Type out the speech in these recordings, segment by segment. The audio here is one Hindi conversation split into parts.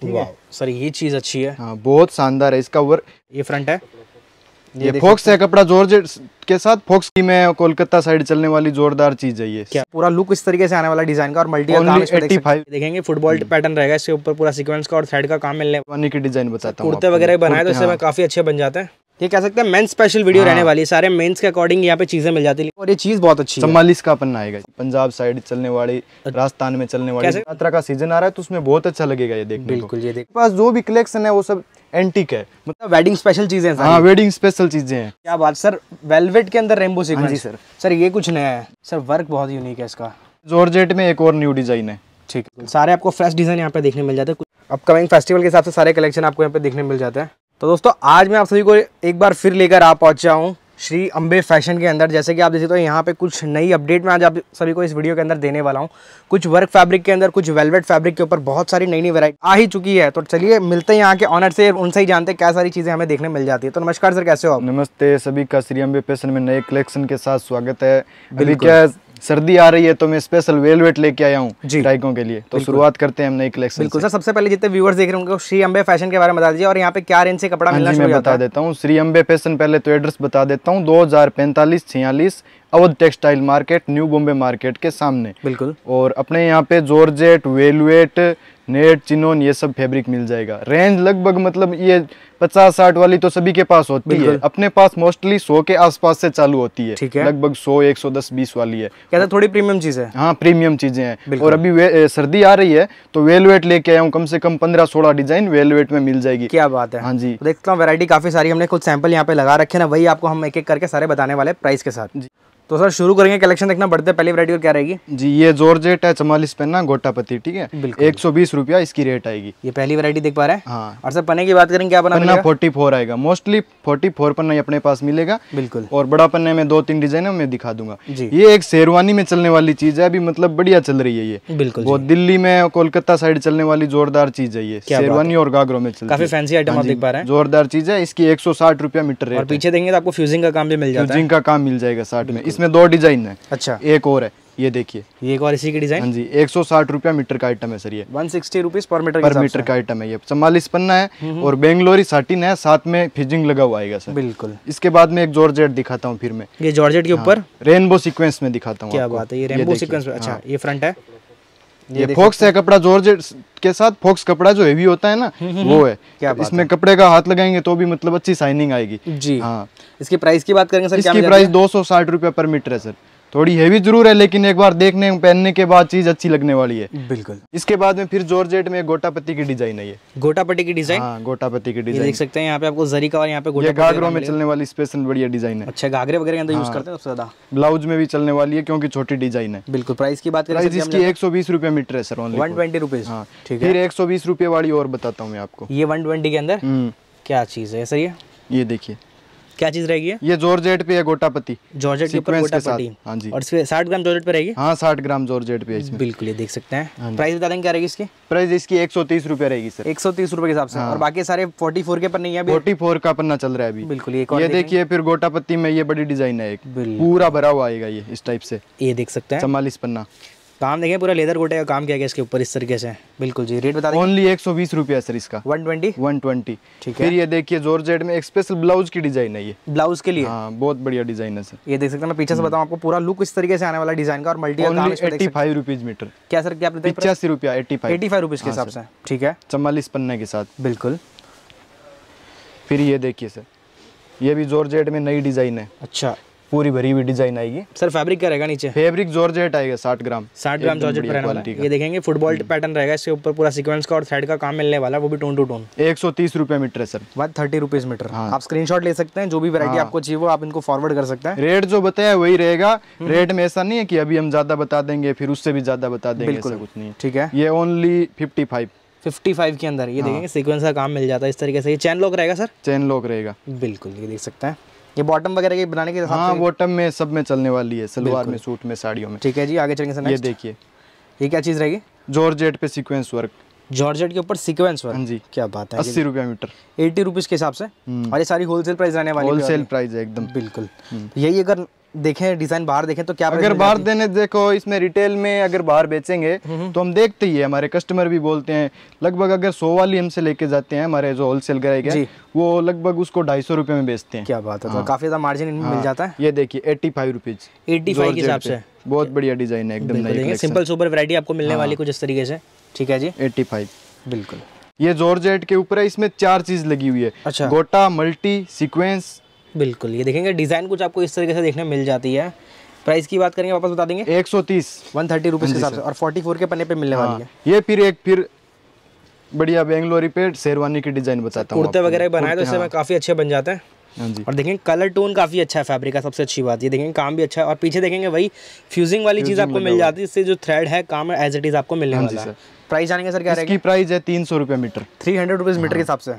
ठीक है सर ये चीज़ अच्छी है हाँ बहुत शानदार है इसका ओवर ये फ्रंट है ये, ये फोक्स है कपड़ा जॉर्जेट के साथ फोक्स की में कोलकाता साइड चलने वाली जोरदार चीज है ये क्या पूरा लुक इस तरीके से आने वाला डिजाइन का और मल्टी का काम देख देखेंगे फुटबॉल पैटर्न हम्म। रहेगा इसके ऊपर पूरा सीक्वेंस का और साइड का काम मिलने वाली की डिजाइन बताता हूँ कुर्ते वगैरह बनाए तो इससे हाँ। काफी अच्छे बन जाते हैं ये कह सकते हैं मेन स्पेशल वीडियो हाँ। रहने वाली है सारे मेन्स के अकॉर्डिंग यहाँ पे चीजें मिल जाती है और ये चीज बहुत अच्छी चम्बालीस का अपन आएगा पंजाब साइड चलने वाली अच्छा। राजस्थान में चलने वाली यात्रा का सीजन आ रहा है तो उसमें बहुत अच्छा लगेगा ये देखने बिल्कुल ये देख पास जो भी कलेक्शन है वो सब एंटीक है मतलब वेडिंग स्पेशल चीजें हाँ वेडिंग स्पेशल चीजें हैं क्या बात सर वेलवेट के अंदर रेमबो सीक्वेंस हाँ जी सर सर ये कुछ नया है सर वर्क बहुत यूनिक है इसका जॉर्जेट में एक और न्यू डिजाइन है ठीक सारे आपको फ्रेश डिजाइन यहाँ पे देखने मिल जाते हैं अपकमिंग फेस्टिवल के हिसाब से सारे कलेक्शन आपको यहाँ पे देखने मिल जाते हैं तो दोस्तों आज मैं आप सभी को एक बार फिर लेकर आ पहुंचा हूं श्री अंबे फैशन के अंदर जैसे कि आप देखते हो तो यहाँ पे कुछ नई अपडेट मैं आज आप सभी को इस वीडियो के अंदर देने वाला हूँ कुछ वर्क फैब्रिक के अंदर कुछ वेलवेट फैब्रिक के ऊपर बहुत सारी नई नई वैरायटी आ ही चुकी है तो चलिए मिलते हैं यहाँ के ऑनर से उनसे ही जानते हैं क्या सारी चीज़ें हमें देखने मिल जाती है तो नमस्कार सर कैसे हो नमस्ते सभी का श्री अम्बे फैशन में नए कलेक्शन के साथ स्वागत है सर्दी आ रही है तो मैं स्पेशल वेलवेट लेके आया हूँ टाइकों के लिए तो शुरुआत करते हैं हम नई कलेक्शन बिल्कुल सर सबसे पहले जितने व्यूअर्स देख रहे श्री अम्बे फैशन के बारे में बता दीजिए और यहाँ पे क्या रेंज से कपड़ा हाँ मिलना मैं बता देता हूँ श्री अम्बे फैशन पहले तो एड्रेस बता देता हूँ दो हजार छियालीस Awadh textile market new Bombay market के सामने बिल्कुल और अपने यहाँ पे जोरजेट वेलवेट नेट चिनोन ये सब फैब्रिक मिल जाएगा रेंज लगभग मतलब ये पचास साठ वाली तो सभी के पास होती है अपने पास मोस्टली सौ के आसपास से चालू होती है, है? लगभग सौ एक सौ दस बीस वाली है था तो थोड़ी प्रीमियम चीज है हाँ प्रीमियम चीजें हैं और अभी सर्दी आ रही है तो वेलवेट लेके आया हूँ कम से कम पंद्रह सोलह डिजाइन वेलवेट में मिल जाएगी क्या बात है हाँ जी देखता हूँ वेरायटी काफी सारी हमने कुछ सैंपल यहाँ पे लगा रखे ना वही आपको हम एक एक करके सारे बताने वाले प्राइस के साथ तो सर शुरू करेंगे कलेक्शन देखना बढ़ते पहली वरायटी क्या रहेगी जी ये जॉर्जेट है चमालीस पेना गोटा ठीक है एक सौ बीस रुपया इसकी रेट आएगी ये पहली वरायटी देख पा रहे हैं हाँ और सर पने की बात करेंगे क्या पना पन्ना फोर्टी फोर आएगा मोस्टली फोर्टी फोर पन्ना अपने पास मिलेगा बिल्कुल और बड़ा पन्ने में दो तीन डिजाइन है मैं दिखा दूंगा ये एक शेरवानी में चलने वाली चीज है अभी मतलब बढ़िया चल रही है ये बिल्कुल वो दिल्ली में कोलकाता साइड चलने वाली जोरदार चीज है ये शेरवानी और गागरो में काफी फैंसी आइटम हाँ आप देख पा रहे हैं जोरदार चीज है इसकी एक सौ साठ रुपया मीटर रेट पीछे देंगे तो आपको फ्यूजिंग का काम भी मिल जाएगा फ्यूजिंग का काम मिल जाएगा साठ में इसमें दो डिजाइन है अच्छा एक और है ये देखिए ये एक और इसी की डिजाइन हाँ जी एक सौ साठ रुपया मीटर का आइटम है सर ये one sixty rupees per metre per metre का आइटम है ये चम्बालीस पन्ना है हम्म, हम्म। और बेंगलोरी साटिन है साथ में फिजिंग लगा हुआ आएगा सर बिल्कुल इसके बाद में एक जॉर्जेट दिखाता हूँ फिर मैं ये जॉर्जेट के हाँ, ऊपर रेनबो सिक्वेंस में दिखाता हूँ क्या बात है ये रेनबो सिक्वेंस अच्छा हाँ। ये फ्रंट है ये, फोक्स तो- है कपड़ा जॉर्जेट के साथ फोक्स कपड़ा जो हेवी होता है ना हम्म, हम्म, वो हम्म। है क्या इसमें है? कपड़े का हाथ लगाएंगे तो भी मतलब अच्छी साइनिंग आएगी जी हाँ इसकी प्राइस की बात करेंगे सर इसकी प्राइस दो सौ साठ रुपया पर मीटर है सर थोड़ी हैवी जरूर है लेकिन एक बार देखने पहनने के बाद चीज अच्छी लगने वाली है बिल्कुल इसके बाद में फिर जोरजेट में गोटापति की डिजाइन है ये गोटापति की डिजाइन हाँ गोटापति की डिजाइन देख सकते हैं यहाँ पे आपको जरी का और यहाँ पे घाघरों में चलने वाली स्पेशल बढ़िया डिजाइन है अच्छा घाघरे वगैरह के अंदर यूज हाँ। करते हैं ज्यादा ब्लाउज में भी चलने वाली है क्योंकि छोटी डिजाइन है बिल्कुल प्राइस की बात करें एक सौ बीस रुपए मीटर है सर वन ट्वेंटी रुपीज फिर एक सौ बीस रुपए वाली और बताता हूँ मैं आपको ये वन ट्वेंटी के अंदर हम्म। क्या चीज है सर ये ये देखिए क्या चीज रहेगी ये जॉर्जेट पे है गोटापति जॉर्जेट के ऊपर हाँ जी और साठ ग्राम जॉर्जेट पे रहेगी हाँ साठ ग्राम जॉर्जेट पे इसमें बिल्कुल ये देख सकते हैं हाँ प्राइस बता देंगे क्या रहेगी इसकी प्राइस इसकी एक सौ तीस रुपये रहेगी सर एक सौ तीस रुपये के हिसाब से हाँ। और बाकी सारे फोर्टी फोर के पर नहीं है फोर्टी फोर का पन्ना चल रहा है अभी बिल्कुल ये देखिए फिर गोटापति में ये बड़ी डिजाइन है एक पूरा भरा हुआ आएगा ये इस टाइप से ये देख सकते हैं चमालीस पन्ना काम देखें पूरा लेदर गोटे का काम किया गया इसके ऊपर इस तरीके से बिल्कुल जी रेट बता ओनली एक सौ बीस रुपया सर इसका वन ट्वेंटी वन ट्वेंटी ठीक है फिर ये देखिए जेड में एक स्पेशल ब्लाउज की डिजाइन है ये ब्लाउज के लिए हाँ बहुत बढ़िया डिजाइन है सर ये देख सकते हैं मैं पीछे से हम्म। बताऊँ आपको पूरा लुक इस तरीके से आने वाला डिजाइन का और multi eighty five rupees metre क्या सर क्या पिचासी रुपया एट्टी फाइव फाइव रुपीज के हाँ, हिसाब से ठीक है चम्बालीस पन्ने के साथ बिल्कुल फिर ये देखिए सर ये भी जेड में नई डिजाइन है अच्छा पूरी भरी हुई डिजाइन आएगी सर फैब्रिक का रहेगा नीचे फैब्रिक जॉर्जेट आएगा साठ ग्राम साठ ग्राम जॉर्जेट ये देखेंगे फुटबॉल पैटर्न रहेगा इसके ऊपर पूरा सीक्वेंस का और साइड का काम मिलने वाला वो भी टोन टू टोन एक सौ तीस रुपए मीटर है sir one thirty rupees metre आप स्क्रीन ले सकते हैं जो भी वरायटी हाँ। आपको चाहिए वो आप इनको फॉरवर्ड कर सकते हैं रेट जो बताया वही रहेगा रेट हम्म। में ऐसा नहीं है की अभी हम ज्यादा बता देंगे फिर उससे भी ज्यादा बता देंगे बिल्कुल कुछ नहीं ठीक है ये ओनली फिफ्टी फाइव 55 के अंदर ये हाँ। देखेंगे सीक्वेंस का काम मिल जाता है इस तरीके से ये चैन लॉक रहेगा सर चैन लॉक रहेगा बिल्कुल ये देख सकते हैं ये बॉटम वगैरह की बनाने के हाँ बॉटम में सब में चलने वाली है सलवार में सूट में साड़ियों में ठीक है जी आगे चलेंगे ये देखिए ये क्या चीज़ रहेगी जॉर्जेट पे सीक्वेंस वर्क जॉर्जेट के ऊपर सीक्वेंस वर्क हाँ जी क्या बात है अस्सी रुपया मीटर एटी रुपीज़ के हिसाब से हम्म। और ये सारी होलसेल प्राइस रहने वाली होलसेल प्राइस है एकदम बिल्कुल हम्म। यही अगर देखें डिजाइन बाहर देखें तो क्या अगर बाहर देने देखो इसमें रिटेल में अगर बाहर बेचेंगे हम्म, तो हम देखते ही है हमारे कस्टमर भी बोलते हैं लगभग अगर सौ वाली हमसे लेके जाते हैं हमारे जो होलसेल ग्राहक है वो लगभग उसको ढाई सौ रुपए में बेचते हैं क्या बात है तो हाँ। तो काफी ज्यादा मार्जिन हाँ। मिल जाता है ये देखिए eighty five rupees eighty five के हिसाब से बहुत बढ़िया डिजाइन है एकदम सिंपल सुपर वैरायटी आपको मिलने हाँ। वाली कुछ इस तरीके से ठीक है जी एट्टी फाइव बिल्कुल ये जॉर्जेट के ऊपर है इसमें चार चीज लगी हुई है अच्छा गोटा मल्टी सिक्वेंस बिल्कुल ये देखेंगे डिजाइन कुछ आपको इस तरीके से देखने मिल जाती है प्राइस की बात करेंगे वापस बता देंगे एक सौ तीस वन थर्टी रुपीज के हिसाब से और फोर्टी फोर के पन्ने पे मिलने वाली है ये फिर एक फिर बढ़िया बेंगलोरी पे शेरवानी की डिजाइन बताता हूँ कुर्ते वगैरह बनाए तो इससे हाँ। काफी अच्छे बन जाते हैं हाँ और देखेंगे कलर टोन काफी अच्छा है फैब्रिक का सबसे अच्छी बात ये देखेंगे काम भी अच्छा है और पीछे देखेंगे वही फ्यूजिंग वाली चीज आपको मिल जाती है इससे जो थ्रेड है काम एज इट इज आपको मिलने हाँ वाला है प्राइस जानेंगे सर क्या इसकी प्राइस है तीन सौ रुपये metre three hundred rupees metre के हाँ। हिसाब से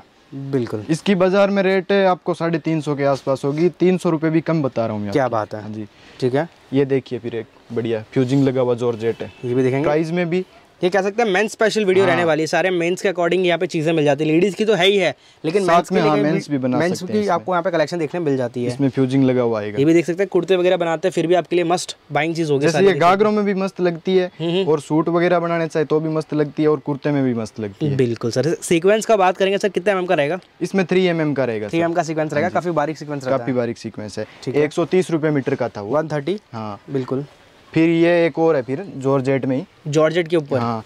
बिल्कुल इसकी बाजार में रेट है आपको साढ़े तीन सौ के आसपास होगी तीन सौ रुपये भी कम बता रहा हूँ क्या बात है हाँ जी ठीक है ये देखिए फिर एक बढ़िया फ्यूजिंग लगा हुआ जोर जेट है ये भी देखेंगे प्राइस में भी ये कह सकते हैं मेन स्पेशल वीडियो हाँ। रहने वाली है सारे मेंस के अकॉर्डिंग यहाँ पे चीजें मिल जाती है लेडीज की तो है ही है लेकिन मेंस में हाँ, मेंस भी बना मेंस सकते की आपको यहाँ पे कलेक्शन देखने मिल जाती है इसमें फ्यूजिंग लगा हुआ है ये भी देख सकते हैं कुर्ते वगैरह बनाते हैं फिर भी आपके लिए मस्ट बाइंग चीज होगी जैसे ये गागरों में भी मस्त लगती है हम्म, हम्म। और सूट वगैरह बनाने चाहिए तो भी मस्त लगती है और कुर्ते में भी मस्त लगती है बिल्कुल सर सिक्वेंस का बात करेंगे सर कितने एम का रहेगा इसमें थ्री एम का रहेगा थ्री एम का सिक्वेंस रहेगा हाँ काफी बारीक सिक्वेंस काफी बारीक सिक्वेंस है एक सौ तीस मीटर का था वन थर्टी हाँ बिल्कुल फिर ये एक और है फिर जॉर्जेट में ही जॉर्जेट के ऊपर हाँ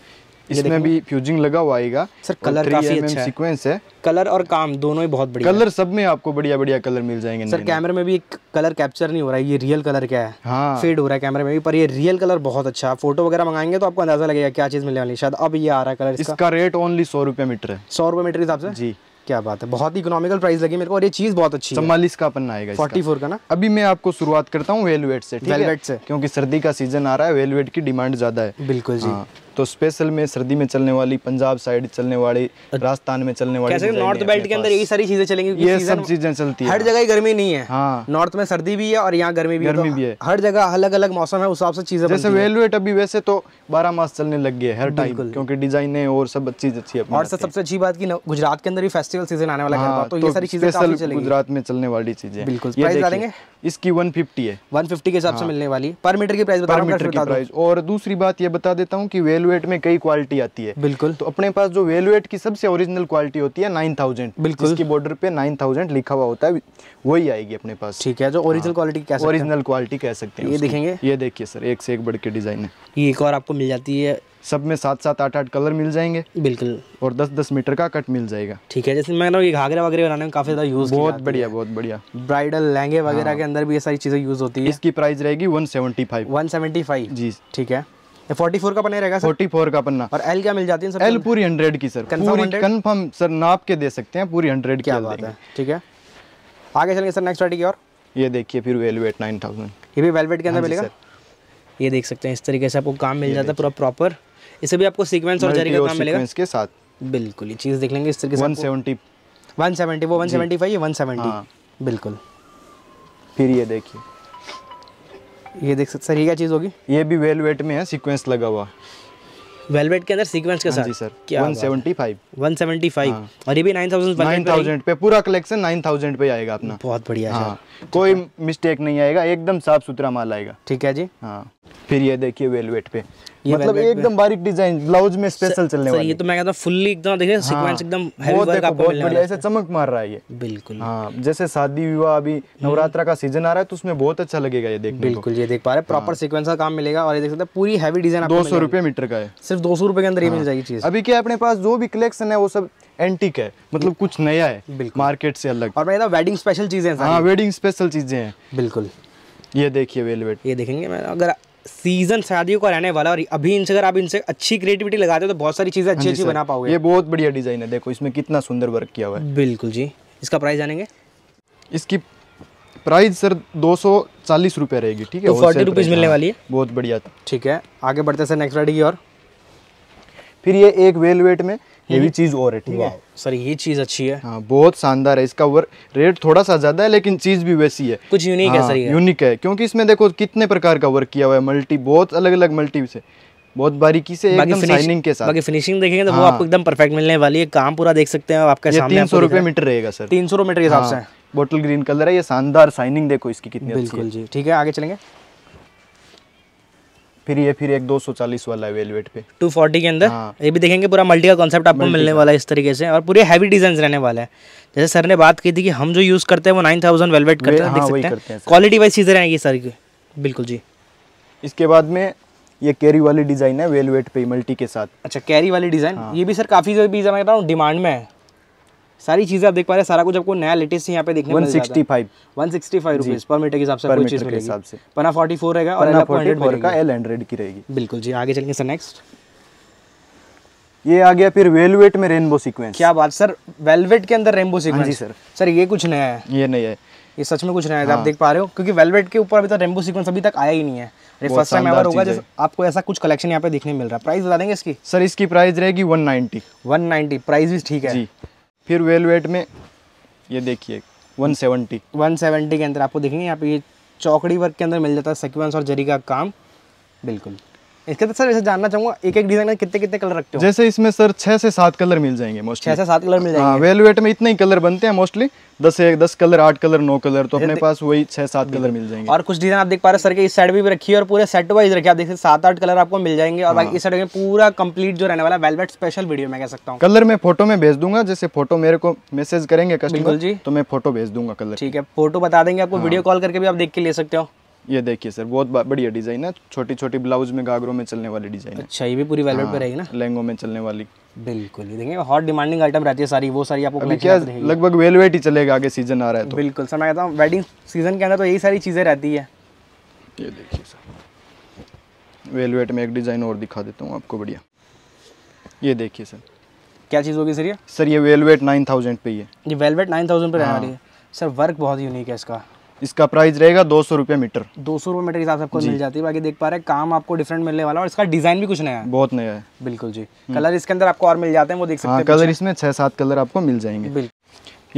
इसमें भी फ्यूजिंग लगा हुआ आएगा सर कलर काफी अच्छा है सीक्वेंस है कलर और काम दोनों ही बहुत बढ़िया कलर सब में आपको बढ़िया बढ़िया कलर मिल जाएंगे सर कैमरे में भी कलर कैप्चर नहीं हो रहा है ये रियल कलर क्या है हाँ फेड हो रहा है कैमरे में भी पर ये रियल कलर बहुत अच्छा है फोटो वगैरह मंगाएंगे तो आपको अंदाजा लगेगा क्या चीज मिलने वाली शायद अब ये आ रहा है कलर इसका रेट ओनली सौ रुपये मीटर है सौ रुपये मीटर के हिसाब से जी क्या बात है बहुत ही इकोनॉमिकल प्राइस लगी मेरे को और ये चीज़ बहुत अच्छी चम्बालीस का अपन आएगा फोर्टी फोर का ना अभी मैं आपको शुरुआत करता हूँ वेलवेट से वेलवेट से क्योंकि सर्दी का सीजन आ रहा है वेलवेट की डिमांड ज़्यादा है बिल्कुल जी हाँ। तो स्पेशल में सर्दी में चलने वाली पंजाब साइड चलने वाली अच्छा। राजस्थान में चलने वाली नॉर्थ बेल्ट के अंदर यही सारी चीजें चलेंगी ये सब चीजें चलती है हर जगह गर्मी नहीं है हाँ नॉर्थ में सर्दी भी है और यहाँ गर्मी भी तो गर्मी भी है हर जगह अलग अलग मौसम है उस हिसाब से चीजें जैसे वेलवेट अभी वैसे तो बारह मास चलने लग गए हर टाइम क्योंकि डिजाइन है और सब अच्छी अच्छी है और सबसे अच्छी बात की गुजरात के अंदर ही फेस्टिवल सीजन आने वाला है हाँ, तो ये तो सारी चीजें गुजरात में चलने वाली चीजें बिल्कुल इसकी 150 है 150 के हिसाब से हाँ। मिलने वाली पर मीटर की प्राइस बता मीटर की प्राइस और दूसरी बात ये बता देता हूँ कि वेलवेट में कई क्वालिटी आती है बिल्कुल तो अपने पास जो वेलवेट की सबसे ओरिजिनल क्वालिटी होती है नाइन थाउजेंड बिल्कुल इसकी बॉर्डर पे नाइन थाउजेंड लिखा हुआ होता है वही आएगी अपने पास ठीक है जो ओरिजिनल क्वालिटी क्या ओरिजिनल क्वालिटी कह सकते हैं ये देखेंगे ये देखिए सर एक से एक बढ़ के डिजाइन है ये एक और आपको मिल जाती है सब में सात सात आठ आठ कलर मिल जाएंगे बिल्कुल और दस दस मीटर का कट मिल जाएगा ठीक है जैसे मैं ये घाघरा वगैरह बनाने में काफ़ी ज़्यादा यूज़ बहुत बढ़िया बहुत बढ़िया ब्राइडल लहंगे वगैरह हाँ। के अंदर भी ये सारी चीज़ें यूज़ होती है इसकी प्राइस रहेगी one seventy five one seventy five जी ठीक है फोर्टी फोर का पन्ना रहेगा फोर्टी फोर का पन्ना और एल क्या मिल जाती है सर एल पूरी हंड्रेड की सर पूरी कन्फर्म सर नाप के दे सकते हैं पूरी हंड्रेड क्या बात है ठीक है आगे चलेंगे सर नेक्स्ट आर्टी की और ये देखिए फिर वेलवेट नाइन थाउजेंड ये भी वेलवेट के अंदर हाँ मिलेगा ये देख सकते हैं इस तरीके से आपको काम मिल जाता है पूरा प्रॉपर इसे भी आपको सीक्वेंस और जरी का काम मिलेगा इसके साथ बिल्कुल ये चीज़ देख लेंगे इस तरीके से 170 170 वो 175 है 170 हां बिल्कुल फिर ये देखिए ये देख सकते सर ये क्या चीज़ होगी ये भी वेलवेट में है सीक्वेंस लगा हुआ वेलवेट के अंदर सीक्वेंस के हाँ साथ जी सर क्या 175 175 हाँ। और ये भी 9000 9000 पे पूरा कलेक्शन 9000 पे आएगा अपना बहुत बढ़िया हाँ। कोई मिस्टेक नहीं आएगा एकदम साफ सुथरा माल आएगा ठीक है जी हाँ फिर ये देखिए वेलवेट पे मतलब एकदम बारीक डिजाइन ब्लाउज में स्पेशल चलने वाली ये तो मैं कहता फुल्ली एकदम देखिए सीक्वेंस हाँ, एकदम बहुत देखो बहुत बढ़िया ऐसे चमक मार रहा है ये बिल्कुल हाँ जैसे शादी विवाह अभी हम्म। नवरात्रा का सीजन आ रहा है तो उसमें बहुत अच्छा लगेगा ये देखने बिल्कुल ये देख पा रहे प्रॉपर सीक्वेंस हाँ। का काम मिलेगा और ये देख सकते हैं पूरी हैवी डिजाइन दो सौ रुपये मीटर का है सिर्फ दो सौ रुपये के अंदर ये मिल हाँ। जाएगी चीज अभी क्या अपने पास जो भी कलेक्शन है वो सब एंटीक है मतलब कुछ नया है मार्केट से अलग और मैं वेडिंग स्पेशल चीजें हाँ वेडिंग स्पेशल चीजें हैं बिल्कुल ये देखिए वेलवेट ये देखेंगे मैं अगर सीजन शादियों का रहने वाला और अभी इनसे अगर आप इनसे अच्छी क्रिएटिविटी लगाते हो तो बहुत सारी चीज़ें अच्छी अच्छी हाँ बना पाओगे ये बहुत बढ़िया डिज़ाइन है देखो इसमें कितना सुंदर वर्क किया हुआ है बिल्कुल जी इसका प्राइस जानेंगे इसकी प्राइस सर दो सौ चालीस रुपये रहेगी ठीक है फोर्टी तो रुपीज़ मिलने वाली है हाँ, बहुत बढ़िया ठीक है आगे बढ़ते सर नेक्स्ट राइड की और फिर ये एक वेल वेट में ये भी हम्म। चीज़ और है ठीक है सर ये चीज़ अच्छी है हाँ बहुत शानदार है इसका वर, रेट थोड़ा सा ज़्यादा है लेकिन चीज़ भी वैसी है कुछ यूनिक हाँ, है सर यूनिक है क्योंकि इसमें देखो कितने प्रकार का वर्क किया हुआ है मल्टी बहुत अलग अलग मल्टी से बहुत बारीकी से एकदम शाइनिंग के साथ बाकी फिनिशिंग देखेंगे तो हाँ। वो आपको एकदम परफेक्ट मिलने वाली है काम पूरा देख सकते हैं आपका सामने तीन सौ रुपए मीटर रहेगा सर तीन सौ मीटर के हिसाब हाँ, से बोटल ग्रीन कलर है ये शानदार साइनिंग देखो इसकी कितनी बिल्कुल जी ठीक है आगे चलेंगे फिर ये फिर एक दो सौ चालीस वाला है वेलवेट पे टू फोर्टी के अंदर हाँ। ये भी देखेंगे पूरा मल्टी का कॉन्सेप्ट आपको मिलने वाला है इस तरीके से और पूरे हैवी डिजाइन रहने वाला है जैसे सर ने बात की थी कि हम जो यूज करते हैं वो नाइन थाउजेंड वेलवेट करते हैं क्वालिटी हाँ, वाइज चीजें रहेंगी सर की बिल्कुल जी इसके बाद में ये कैरी वाली डिजाइन है वेलवेट पे मल्टी के साथ अच्छा कैरी वाली डिजाइन हाँ। ये भी सर काफी जो भी डिमांड में है सारी चीज़ें आप देख पा रहे हैं सारा कुछ आपको नया लेटेस्ट यहाँ पे देखने one sixty five one sixty five rupees per metre के हिसाब से पना फोर्टी फोर रहेगा और एल हंड्रेड की रहेगी बिल्कुल जी आगे चलेंगे सर नेक्स्ट ये आ गया फिर वेलवेट में रेनबो सीक्वेंस क्या बात सर वेलवेट के अंदर रेनबो सीक्वेंस हाँ जी सर सर ये कुछ नया है ये नहीं है ये सच में कुछ नया है हाँ। आप देख पा रहे हो क्योंकि वेलवेट के ऊपर अभी तक रेनबो सीक्वेंस अभी तक आया ही नहीं है फर्स्ट टाइम एवर होगा जैसे आपको ऐसा कुछ कलेक्शन यहाँ पे देखने मिल रहा है प्राइस बता देंगे इसकी सर इसकी प्राइस रहेगी one ninety one ninety price भी ठीक है फिर वेल वेट में ये देखिए 170 170 के अंदर आपको देखेंगे यहाँ पे ये चौकड़ी वर्क के अंदर मिल जाता है सिक्वेंस और जरी का काम बिल्कुल इसके तो सर इसे जानना चाहूंगा एक एक डिजाइन में कितने कितने कलर रखते हो जैसे इसमें सर छह से सात कलर मिल जाएंगे मोस्टली छह से सात कलर मिल जाएंगे वेलवेट हाँ, में इतने ही कलर बनते हैं मोस्टली दस एक दस कलर आठ कलर नौ कलर तो अपने पास वही छह सात कलर मिल जाएंगे और कुछ डिजाइन आप देख पा रहे सर के इस साइड भी रखी है और पूरे सेट वाइज रखे आप देखिए सात आठ कलर आपको मिल जाएंगे और हाँ। बाकी इस साइड में पूरा कंप्लीट जो रहने वाला वेलवेट स्पेशल वीडियो मैं कह सकता हूँ कलर मैं फोटो में भेज दूंगा जैसे फोटो मेरे को मैसेज करेंगे कस्टमर जी तो मैं फोटो भेज दूंगा कलर ठीक है फोटो बता देंगे आपको वीडियो हाँ। कॉल करके भी आप देख के ले सकते हो ये देखिए सर बहुत बढ़िया डिजाइन है छोटी छोटी ब्लाउज में घाघरों में चलने वाली डिजाइन अच्छा ये भी पूरी वेलवेट हाँ, पे रहेगी ना लहंगो में चलने वाली बिल्कुल ये देखेंगे हॉट डिमांडिंग आइटम रहती है सारी वो सारी आपको लगभग वेलवेट ही चलेगा आगे सीजन आ रहा है तो बिल्कुल सर मैं कहता हूँ वेडिंग सीजन के अंदर तो यही सारी चीज़ें रहती है ये देखिए सर वेलवेट में एक डिज़ाइन और दिखा देता हूँ आपको बढ़िया ये देखिए सर क्या चीज़ होगी सर ये सर ये वेलवेट नाइन थाउजेंड पे ही है ये वेलवेट नाइन थाउजेंड पे रहने हाँ। वाली है सर वर्क बहुत यूनिक है इसका इसका प्राइस रहेगा दो सौ रुपये मीटर दो सौ रुपये मीटर के हिसाब से आपको मिल जाती है बाकी देख पा रहे हैं काम आपको डिफरेंट मिलने वाला और इसका डिजाइन भी कुछ नया है बहुत नया है बिल्कुल जी कलर हम्म। इसके अंदर आपको और मिल जाते हैं वो देख सकते हाँ, हैं कलर इसमें छह सात कलर आपको मिल जाएंगे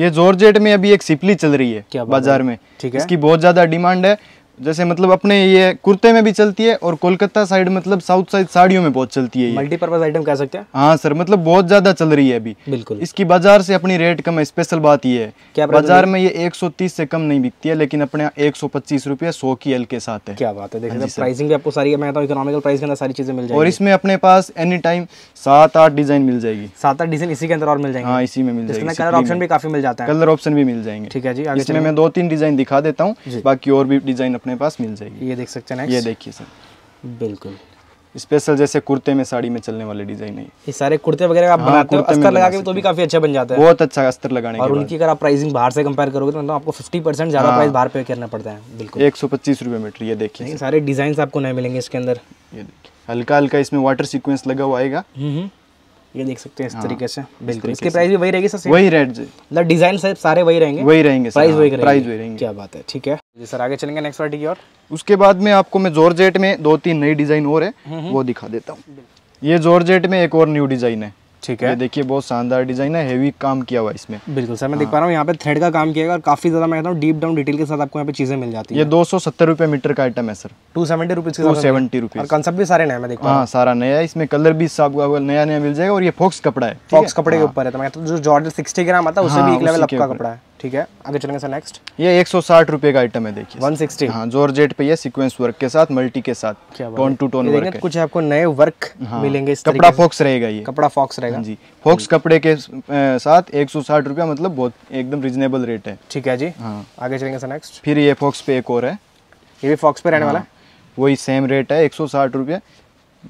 ये जेट में अभी एक सिपली चल रही है बाजार में ठीक है इसकी बहुत ज्यादा डिमांड है जैसे मतलब अपने ये कुर्ते में भी चलती है और कोलकाता साइड मतलब साउथ साइड साड़ियों में बहुत चलती है मल्टीपर्पज आइटम कह सकते हैं हाँ सर मतलब बहुत ज्यादा चल रही है अभी बिल्कुल इसकी बाजार से अपनी रेट कम है स्पेशल बात ये है क्या बाजार में ये 130 से कम नहीं बिकती है लेकिन अपने एक सौ पच्चीस रुपया सौ की एल के साथ है क्या बात है देखिए प्राइसिंग हाँ भी आपको सारी मैं तो इकोनॉमिकल प्राइस के अंदर सारी चीजें मिल जाएगी और इसमें अपने पास एनी टाइम सात आठ डिजाइन मिल जाएगी सात आठ डिजाइन इसी के अंदर और मिल जाएंगे हाँ इसी में मिल जाएगी कलर ऑप्शन भी काफी मिल जाता है कलर ऑप्शन भी मिल जाएंगे ठीक है जी इसमें मैं दो तीन डिजाइन दिखा देता हूँ बाकी और भी डिजाइन अपने पास मिल जाएगी ये देख सकते हैं ये देखिए सर बिल्कुल स्पेशल जैसे कुर्ते में साड़ी में चलने वाले डिजाइन है ये सारे कुर्ते वगैरह आप हाँ, बनाते हो अस्तर लगा के तो भी काफी अच्छा बन जाता है बहुत अच्छा अस्तर लगाने और उनकी अगर आप प्राइसिंग बाहर से कंपेयर करोगे तो मतलब आपको 50 परसेंट ज्यादा हाँ, प्राइस बाहर पे करना पड़ता है बिल्कुल एक सौ पच्चीस रुपये मीटर ये देखिए सारे डिजाइन आपको नए मिलेंगे इसके अंदर ये देखिए हल्का हल्का इसमें वाटर सिक्वेंस लगा हुआ आएगा हम्म, हम्म। ये देख सकते हैं इस हाँ, तरीके से बिल्कुल इसकी प्राइस भी वही रहेगी सर वही रेट मतलब डिजाइन सारे वही रहेंगे वही रहेंगे प्राइस हाँ, वही प्राइस वही रहेंगे क्या बात है ठीक है जी सर आगे चलेंगे नेक्स्ट वाटी की और उसके बाद में आपको मैं जॉर्जेट में दो तीन नई डिजाइन और है हम्म, हम्म। वो दिखा देता हूँ ये जॉर्जेट में एक और न्यू डिजाइन है ठीक है देखिए बहुत शानदार डिजाइन है हेवी काम किया हुआ इसमें बिल्कुल सर मैं हाँ। देख पा रहा हूँ यहाँ पे थ्रेड का काम किया गया और काफी ज्यादा मैं कहता हूँ डीप डाउन डिटेल के साथ आपको यहाँ पे चीजें मिल जाती है ये दो सौ सत्तर रुपये मीटर का आइटम है sir two seventy rupees two seventy rupees और कंसेप्ट भी सारे नया मैं देख हाँ सारा नया इसमें कलर भी सब नया नया मिल जाएगा और ये फॉक्स कपड़ा है फॉक्स कपड़े के हाँ। ऊपर है तो जो जॉर्डन सिक्सटी ग्राम आता है उससे भी हाँ, एक लेवल आपका कपड़ा है ठीक है आगे चलेंगे सर नेक्स्ट ये एक सौ साठ रुपए का आइटम है देखिए 160 हाँ जॉर्जेट पे ये सीक्वेंस वर्क के साथ मल्टी के साथ टोन टू टोन वर्क कुछ है। आपको नए वर्क हाँ, मिलेंगे इस कपड़ा फॉक्स रहेगा ये कपड़ा फॉक्स हाँ रहेगा जी फॉक्स कपड़े के साथ एक सौ साठ रुपया मतलब बहुत एकदम रिजनेबल रेट है ठीक है जी हाँ आगे चलेंगे सर नेक्स्ट फिर ये फॉक्स पे एक और है ये भी फॉक्स पे रहने हाँ। वाला वही सेम रेट है एक सौ साठ रुपया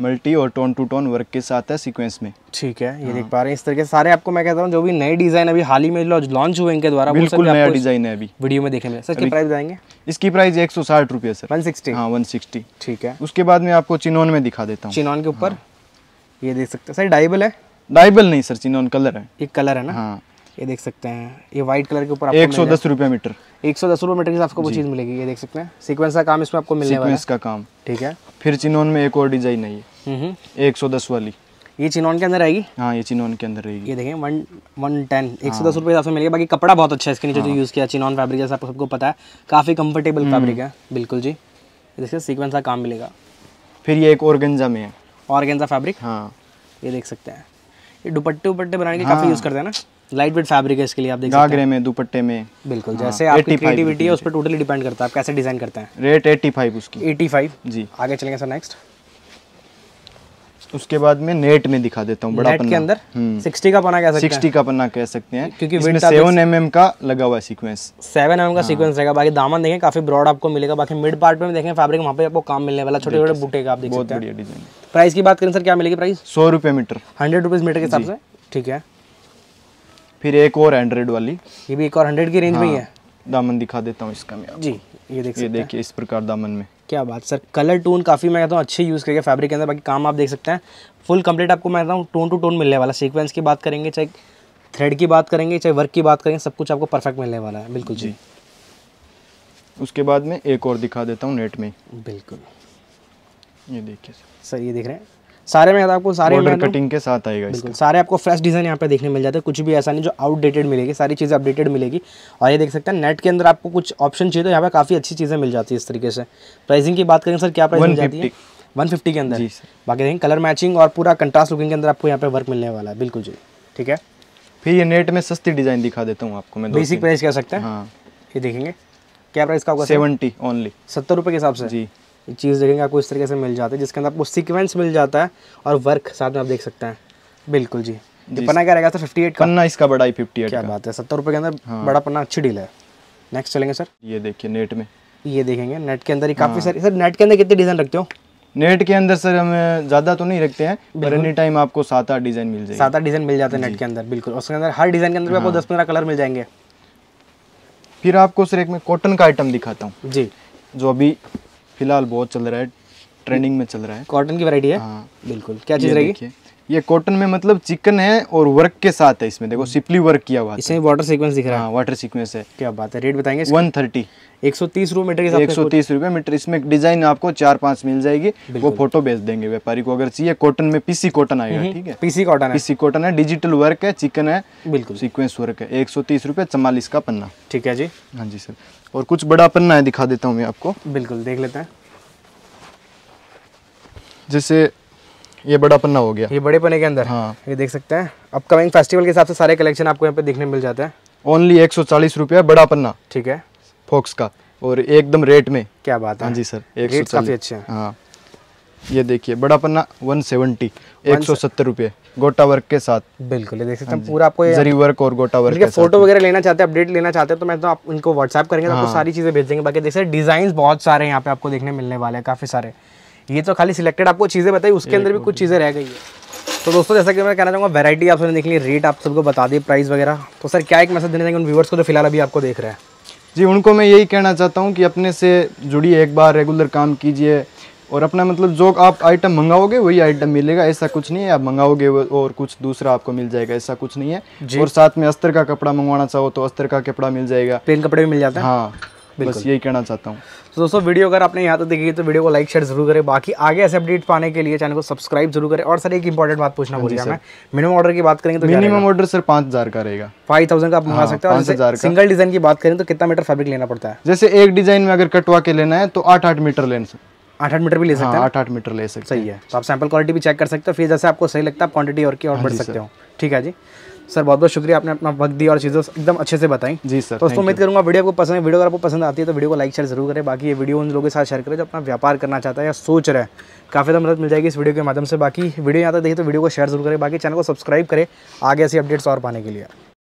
मल्टी और टोन टू टोन वर्क के साथ है सीक्वेंस में ठीक है ये देख हाँ। पा रहे हैं इस तरह के सारे आपको मैं कहता हूँ जो भी नए डिजाइन अभी हाल ही में लॉन्च हुए इनके द्वारा बिल्कुल नया डिजाइन है अभी वीडियो में देखेंगे सर की प्राइस जाएंगे इसकी प्राइस एक सौ साठ रुपये सर वन सिक्सटी हाँ वन सिक्सटी ठीक है उसके बाद मैं आपको चिनोन में दिखा देता हूँ चिनोन के ऊपर हाँ। ये देख सकते हैं सर डाइबल है डाइबल नहीं सर चिनोन कलर है एक कलर है ना हाँ ये देख सकते हैं ये व्हाइट कलर के ऊपर एक सौ दस रुपये मीटर एक सौ दस रुपये मीटर आपको वो चीज़ मिलेगी ये देख सकते हैं सीक्वेंस का काम इसमें आपको मिलने वाला है का काम ठीक है फिर चिनोन में एक और डिजाइन आई है एक सौ दस वाली ये चिनोन के अंदर आएगी हाँ ये चिनोन के अंदर रहेगी ये देखें वन वन टेन एक सौ दस रुपये हिसाब से मिलेगा बाकी कपड़ा बहुत अच्छा है इसके नीचे जो यूज़ हाँ। किया चिनोन फैब्रिक जैसा आपको सबको पता है काफ़ी कंफर्टेबल फैब्रिक है बिल्कुल जी देखिए सीक्वेंस का काम मिलेगा फिर ये एक ऑर्गेंजा में है ऑर्गेंजा फैब्रिक हाँ ये देख सकते हैं ये दुपट्टे उपट्टे बनाने के हाँ। काफ़ी यूज़ करते हैं ना लाइट वेट फैब्रिक है इसके लिए आप देख सकते हैं में दुपट्टे में बिल्कुल हाँ, जैसे आपकी क्रिएटिविटी है उस पर टोटली डिपेंड करता है आप कैसे डिजाइन करते हैं रेट एट्टी फाइव उसकी फाइव जी आगे चलेंगे सर नेक्स्ट उसके बाद में नेट में दिखा देता हूँ बड़ा पन्ना के अंदर 60 हम्म। का पन्ना कह सकते हैं 60 का पन्ना कह सकते हैं क्योंकि सेवन एम mm का लगा हुआ है सीक्वेंस 7 एम का सीक्वेंस हाँ। रहेगा बाकी दामन देखें काफी ब्रॉड आपको मिलेगा बाकी मिड पार्ट में देखें फैब्रिक वहाँ पे आपको काम मिलने वाला छोटे छोटे बूटे का आप देख सकते हैं प्राइस की बात करें सर क्या मिलेगी प्राइस सौ मीटर हंड्रेड मीटर के हिसाब से ठीक है फिर एक और एंड्रॉइड वाली ये भी एक और हंड्रेड की रेंज में हाँ, है दामन दिखा देता हूँ इसका मैं जी ये देख ये देखिए इस प्रकार दामन में क्या बात सर कलर टोन काफ़ी मैं कहता हूँ अच्छे यूज़ करके फैब्रिक के अंदर बाकी काम आप देख सकते हैं फुल कंप्लीट आपको मैं कहता हूँ टोन टू टोन मिलने वाला सीक्वेंस की बात करेंगे चाहे थ्रेड की बात करेंगे चाहे वर्क की बात करेंगे सब कुछ आपको परफेक्ट मिलने वाला है बिल्कुल जी उसके बाद में एक और दिखा देता हूँ नेट में बिल्कुल ये देखिए सर ये देख रहे हैं सारे में तो आपको सारे कटिंग के साथ आएगा इसका। सारे आपको फ्रेश डिज़ाइन यहाँ पे देखने मिल जाते हैं कुछ भी ऐसा नहीं जो आउटडेटेड मिलेगी सारी चीज़ें अपडेटेड मिलेगी और ये देख सकते हैं नेट के अंदर आपको कुछ ऑप्शन चाहिए तो यहाँ पे काफ़ी अच्छी चीज़ें मिल जाती है इस तरीके से प्राइसिंग की बात करें सर क्या प्राइस जाती है वन के अंदर बाकी देखें कलर मैचिंग और पूरा कंट्रास्ट लुकिंग के अंदर आपको यहाँ पे वर्क मिलने वाला है बिल्कुल जी ठीक है फिर ये नेट में सस्ती डिज़ाइन दिखा देता हूँ आपको मैं बेसिक प्राइस कह सकते हैं हाँ। ये देखेंगे क्या प्राइस का होगा सेवेंटी ओनली सत्तर रुपये के हिसाब से जी चीज़ देखेंगे आपको इस तरीके से मिल जाता है जिसके अंदर आपको सीक्वेंस मिल जाता है और वर्क साथ में आप देख सकते हैं बिल्कुल जी पन्ना क्या रहेगा सर फिफ्टी एट पन्ना इसका बड़ा ही फिफ्टी एट क्या बात है सत्तर रुपये के अंदर हाँ। बड़ा पन्ना अच्छी डील है नेक्स्ट चलेंगे सर ये देखिए नेट में ये देखेंगे नेट के अंदर ही काफ़ी हाँ। सारी सर नेट के अंदर कितने डिज़ाइन रखते हो नेट के अंदर सर हम ज़्यादा तो नहीं रखते हैं पर एनी टाइम आपको सात आठ डिज़ाइन मिल जाएगा सात आठ डिज़ाइन मिल जाते हैं नेट के अंदर बिल्कुल उसके अंदर हर डिज़ाइन के अंदर भी आपको हाँ। दस पंद्रह कलर मिल जाएंगे फिर आपको सर एक में कॉटन का आइटम दिखाता हूँ जी जो अभी फिलहाल बहुत चल रहा है ट्रेंडिंग में चल रहा है कॉटन की वैरायटी है हाँ बिल्कुल क्या चीज़ रहेगी ये कॉटन में मतलब चिकन है और वर्क के साथ है इसमें देखो सिपली हम्म। वर्क किया हुआ इसमें वाटर सीक्वेंस दिख रहा है वाटर हाँ, सीक्वेंस है क्या बात है रेट बताएंगे वन थर्टी एक सौ तीस रुपये मीटर एक सौ तीस रुपये मीटर इसमें डिजाइन आपको चार पांच मिल जाएगी वो फोटो भेज देंगे व्यापारी को अगर चाहिए कॉटन में पीसी कॉटन आएगा हम्म, ठीक है पीसी कॉटन पीसी कॉटन है डिजिटल वर्क है चिकन है बिल्कुल सीक्वेंस वर्क है एक सौ तीस रुपये चमालीस का पन्ना ठीक है जी हाँ जी सर और कुछ बड़ा पन्ना है दिखा देता हूँ मैं आपको बिल्कुल देख लेते हैं जैसे ये बड़ा पन्ना हो गया ये बड़े पन्ने के अंदर हाँ ये देख सकते हैं अपकमिंग फेस्टिवल के हिसाब से सारे कलेक्शन आपको यहाँ पे देखने मिल जाते हैं ओनली एक सौ चालीस बड़ा पन्ना ठीक है फोक्स का और एकदम रेट में क्या बात है हाँ जी सर एक अच्छे हैं हाँ ये देखिए बड़ा पन्ना 170 सेवेंटी एक सौ सत्तर रुपये गोटा वर्क के साथ बिल्कुल देख सकते हैं हाँ पूरा आपको जरी वर्क और गोटा वर्क के फोटो वगैरह लेना चाहते हैं अपडेट लेना चाहते हैं तो मैं तो आप इनको व्हाट्सएप करेंगे हाँ। तो आपको हाँ। सारी चीज़ें भेज देंगे बाकी देख सकते डिज़ाइन बहुत सारे यहाँ पे आपको देखने मिलने वाले हैं काफ़ी सारे ये तो खाली सिलेक्टेड आपको चीज़ें बताई उसके अंदर भी कुछ चीज़ें रह गई है तो दोस्तों जैसा कि मैं कहना चाहूँगा वैरायटी आप सबने देख ली रेट आप सबको बता दिए प्राइस वगैरह तो सर क्या एक मैसेज देने चाहेंगे उन व्यूवर्स को जो फिलहाल अभी आपको देख रहे हैं जी उनको मैं यही कहना चाहता हूँ कि अपने से जुड़ी एक बार रेगुलर काम कीजिए और अपना मतलब जो आप आइटम मंगाओगे वही आइटम मिलेगा ऐसा कुछ नहीं है आप मंगाओगे और कुछ दूसरा आपको मिल जाएगा ऐसा कुछ नहीं है और साथ में अस्तर का कपड़ा मंगवाना चाहो तो अस्तर का कपड़ा मिल जाएगा प्लेन कपड़े भी मिल जाता है हाँ बस यही कहना चाहता हूँ तो दोस्तों वीडियो अगर आपने यहाँ तक तो देखी तो वीडियो को लाइक शेयर जरूर करें बाकी आगे ऐसे अपडेट पाने के लिए चैनल को सब्सक्राइब जरूर करें और सर एक इंपॉर्टेंट बात पूछना बोलिए हमें मिनिमम ऑर्डर की बात करेंगे तो मिनिमम ऑर्डर सर पाँच हज़ार का रहेगा फाइव थाउजेंड का आप मंगा हाँ, सकते हैं सिंगल डिजाइन की बात करें तो कितना मीटर फैब्रिक लेना पड़ता है जैसे एक डिजाइन में अगर कटवा के लेना है तो आठ आठ मीटर लेना आठ आठ मीटर भी ले सकते हैं हाँ, आठ आठ मीटर ले सकते सही है तो आप सैंपल क्वालिटी भी चेक कर सकते हो फिर जैसे आपको सही लगता है आप क्वांटिटी और की और हाँ बढ़ सकते हो ठीक है जी सर बहुत बहुत शुक्रिया आपने अपना वक्त दिया और चीज़ों एकदम अच्छे से बताई जी सर तो दोस्तों उम्मीद करूँगा वीडियो आपको पसंद है वीडियो अगर आपको पसंद आती है तो वीडियो को लाइक शेयर जरूर करें बाकी ये वीडियो उन लोगों के साथ शेयर करें जो अपना व्यापार करना चाहता है या सोच रहे हैं काफ़ी ज़्यादा मदद मिल जाएगी इस वीडियो के माध्यम से बाकी वीडियो यहाँ तक देखिए तो वीडियो को शेयर जरूर करें बाकी चैनल को सब्सक्राइब करें आगे ऐसी अपडेट्स और पाने के लिए